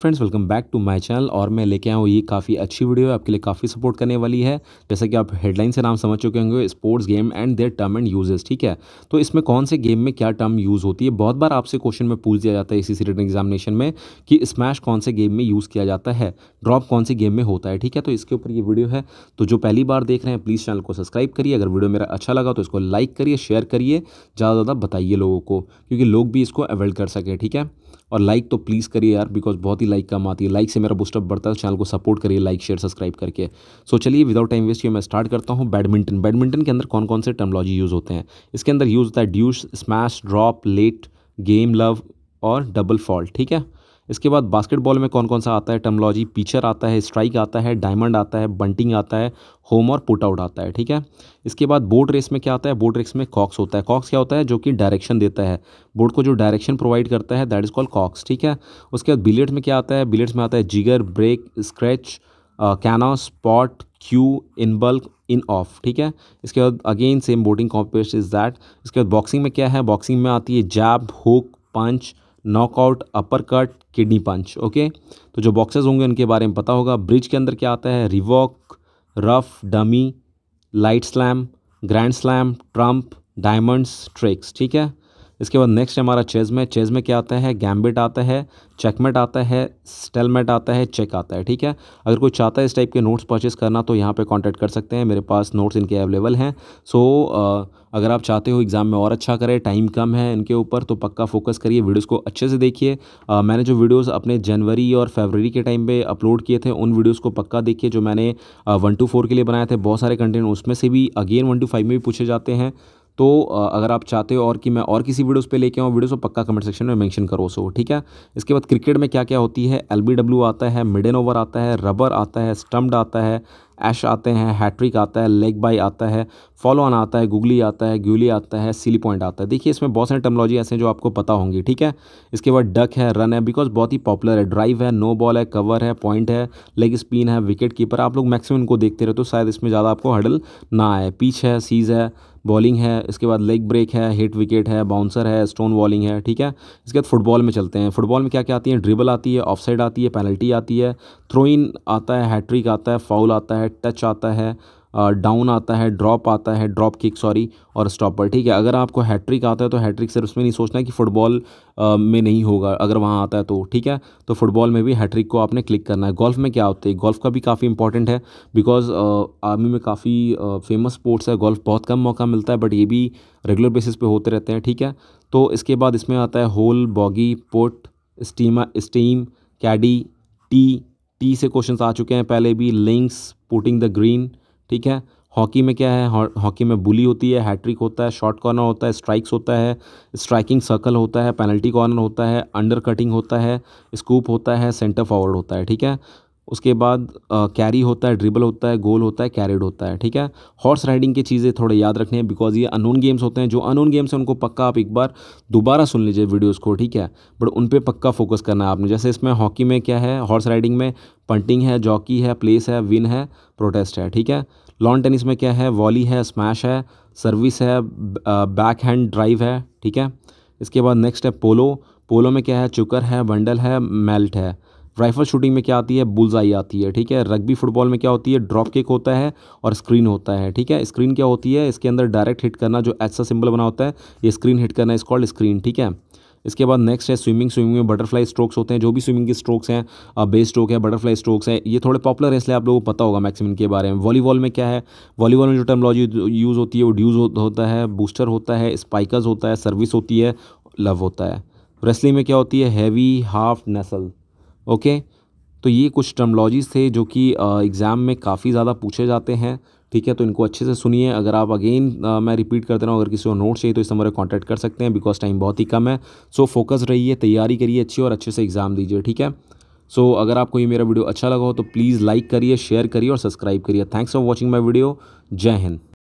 friends welcome back to my channel और मैं लेके आया हूँ ये काफ़ी अच्छी वीडियो है आपके लिए काफ़ी सपोर्ट करने वाली है जैसा कि आप हेडलाइन से नाम समझ चुके होंगे sports game and their term and uses ठीक है तो इसमें कौन से गेम में क्या टर्म यूज़ होती है बहुत बार आपसे क्वेश्चन में पूछ दिया जाता है इसी रिटर्न एग्जामिनेशन में कि स्मैश कौन से गेम में यूज़ किया जाता है ड्रॉप कौन से गेम में होता है ठीक है तो इसके ऊपर ये वीडियो है तो जो पहली बार देख रहे हैं प्लीज़ चैनल को सब्सक्राइब करिए अगर वीडियो मेरा अच्छा लगा तो इसको लाइक करिए शेयर करिए ज़्यादा ज़्यादा बताइए लोगों को क्योंकि लोग भी इसको अवॉइड कर सके ठीक है और लाइक तो प्लीज़ करिए यार बिकॉज बहुत ही लाइक कम आती है लाइक से मेरा बूस्टअप बढ़ता है चैनल तो को सपोर्ट करिए लाइक शेयर सब्सक्राइब करके सो चलिए विदाउट टाइम वेस्ट ये मैं स्टार्ट करता हूँ बैडमिंटन बैडमिंटन के अंदर कौन कौन से टर्मोलॉजी यूज़ होते हैं इसके अंदर यूज़ होता है deuce smash drop let game love और डबल फॉल्ट ठीक है इसके बाद बास्केटबॉल में कौन कौन सा आता है टर्मोलॉजी पीचर आता है स्ट्राइक आता है डायमंड आता है बंटिंग आता है होम और पुट आउट आता है ठीक है इसके बाद बोट रेस में क्या आता है बोट रेस में कॉक्स होता है कॉक्स क्या होता है जो कि डायरेक्शन देता है बोट को जो डायरेक्शन प्रोवाइड करता है दैट इज़ कॉल्ड कॉक्स ठीक है उसके बाद बिलेट में क्या आता है बिलेट्स में आता है jigger break scratch cannon spot cue in baulk in off ठीक है इसके बाद again same boating competition is that इसके बाद बॉक्सिंग में क्या है बॉक्सिंग में आती है jab hook punch knockout upper cut kidney punch okay तो जो बॉक्सेस होंगे उनके बारे में पता होगा ब्रिज के अंदर क्या आता है revoke ruff dummy light slam grand slam trump diamonds tricks ठीक है इसके बाद नेक्स्ट हमारा चेज़ में चेज़ में क्या आता है गैम्बिट आता है चेकमेट आता है स्टेलमेट आता है चेक आता है ठीक है अगर कोई चाहता है इस टाइप के नोट्स परचेस करना तो यहाँ पे कांटेक्ट कर सकते हैं मेरे पास नोट्स इनके अवेलेबल हैं सो अगर आप चाहते हो एग्ज़ाम में और अच्छा करें टाइम कम है इनके ऊपर तो पक्का फोकस करिए वीडियोज़ को अच्छे से देखिए मैंने जो वीडियोज़ अपने जनवरी और फेबररी के टाइम पर अपलोड किए थे उन वीडियोज़ को पक्का देखिए जो मैंने वन टू फोर के लिए बनाए थे बहुत सारे कंटेंट उसमें से भी अगेन वन टू फाइव में भी पूछे जाते हैं तो अगर आप चाहते हो और कि मैं और किसी वीडियोस पे लेके आऊँ वीडियोस को पक्का कमेंट सेक्शन में मेंशन करो सो ठीक है इसके बाद क्रिकेट में क्या क्या होती है एल आता है मिडन ओवर आता है रबर आता है स्टम्प्ड आता है ऐश आते हैं हैट्रिक आता है लेग बाई आता है फॉलो ऑन आता है गुगली आता है ग्यूली आता है सिली पॉइंट आता है देखिए इसमें बहुत सारे टर्मोलॉजी ऐसे हैं जो आपको पता होंगी ठीक है इसके बाद डक है रन है बिकॉज बहुत ही पॉपुलर है ड्राइव है नो बॉल है कवर है पॉइंट है लेग स्पिन है विकेट कीपर आप लोग मैक्सिमम इनको देखते रहे तो शायद इसमें ज़्यादा आपको हडल ना आए पिच है सीज़ है बॉलिंग है इसके बाद लेग ब्रेक है हिट विकेट है बाउंसर है स्टोन बॉलिंग है ठीक है इसके बाद फुटबॉल में चलते हैं फुटबॉल में क्या क्या आती है ड्रिबल आती है ऑफ आती है पेनल्टी आती है थ्रो इन आता है हैट्रिक आता है फाउल आता है है टच आता है डाउन आता है ड्रॉप आता है ड्रॉप किक सॉरी और स्टॉपर ठीक है अगर आपको हैट्रिक आता है तो हैट्रिक सिर्फ उसमें नहीं सोचना है कि फ़ुटबॉल में नहीं होगा अगर वहाँ आता है तो ठीक है तो फुटबॉल में भी हैट्रिक को आपने क्लिक करना है गोल्फ़ में क्या होता है गोल्फ़ का भी काफ़ी इंपॉर्टेंट है बिकॉज आर्मी में काफ़ी फेमस स्पोर्ट्स है गोल्फ़ बहुत कम मौका मिलता है बट ये भी रेगुलर बेसिस पे होते रहते हैं ठीक है तो इसके बाद इसमें आता है hole bogey putt stymie steam caddie tee tee से क्वेश्चन आ चुके हैं पहले भी लिंक्स पुटिंग द ग्रीन ठीक है हॉकी में क्या है हॉकी में बुली होती है हैट्रिक होता है शॉर्ट कॉर्नर होता है स्ट्राइक्स होता है स्ट्राइकिंग सर्कल होता है पेनल्टी कॉर्नर होता है अंडर कटिंग होता है स्कूप होता है सेंटर फॉरवर्ड होता है ठीक है उसके बाद कैरी होता है ड्रिबल होता है गोल होता है कैरेड होता है ठीक है हॉर्स राइडिंग की चीज़ें थोड़े याद रखने हैं बिकॉज ये अनोन गेम्स होते हैं जो अनोन गेम्स हैं उनको पक्का आप एक बार दोबारा सुन लीजिए वीडियोज़ को ठीक है बट उन पर पक्का फोकस करना है आपने जैसे इसमें हॉकी में क्या है हॉर्स राइडिंग में पंटिंग है जॉकी है प्लेस है विन है प्रोटेस्ट है ठीक है लॉन टेनिस में क्या है वॉली है स्मैश है सर्विस है बैक हैंड ड्राइव है ठीक है इसके बाद नेक्स्ट है पोलो पोलो में क्या है चुकर है बंडल है मेल्ट है राइफल शूटिंग में क्या आती है आई आती है ठीक है रग्बी फुटबॉल में क्या होती है ड्रॉप किक होता है और स्क्रीन होता है ठीक है स्क्रीन क्या होती है इसके अंदर डायरेक्ट हिट करना जो ऐसा सिंबल बना होता है ये स्क्रीन हिट करना इस कॉल्ड स्क्रीन ठीक है इसके बाद नेक्स्ट है स्विमिंग स्विमिंग में बटरफ्लाई स्ट्रोक्स होते हैं जो भी स्विमिंग के स्ट्रोक्स हैं बेस स्ट्रोक है बटरफ्लाई स्ट्रोक्स है ये थोड़े पॉपुलर हैं इसलिए आप लोगों को पता होगा मैक्सिमम के बारे में वॉलीबॉल में क्या है वॉलीबॉल में जो टर्मोलॉजी यूज़ होती है वो ड्यूज़ होता है बूस्टर होता है स्पाइकर्स होता है सर्विस होती है लव होता है रेसलिंग में क्या होती है हैवी हाफ नसल ओके तो ये कुछ टर्मोलॉजीज़ थे जो कि एग्ज़ाम में काफ़ी ज़्यादा पूछे जाते हैं ठीक है तो इनको अच्छे से सुनिए अगर आप अगेन मैं रिपीट करते रहा अगर किसी को नोट्स चाहिए तो इस नंबर पर कॉन्टैक्ट कर सकते हैं बिकॉज टाइम बहुत ही कम है सो फोकस रहिए तैयारी करिए अच्छी और अच्छे से एग्ज़ाम दीजिए ठीक है सो so, अगर आपको ये मेरा वीडियो अच्छा लगा हो तो प्लीज़ लाइक करिए शेयर करिए और सब्सक्राइब करिए thanks for watching my video जय हिंद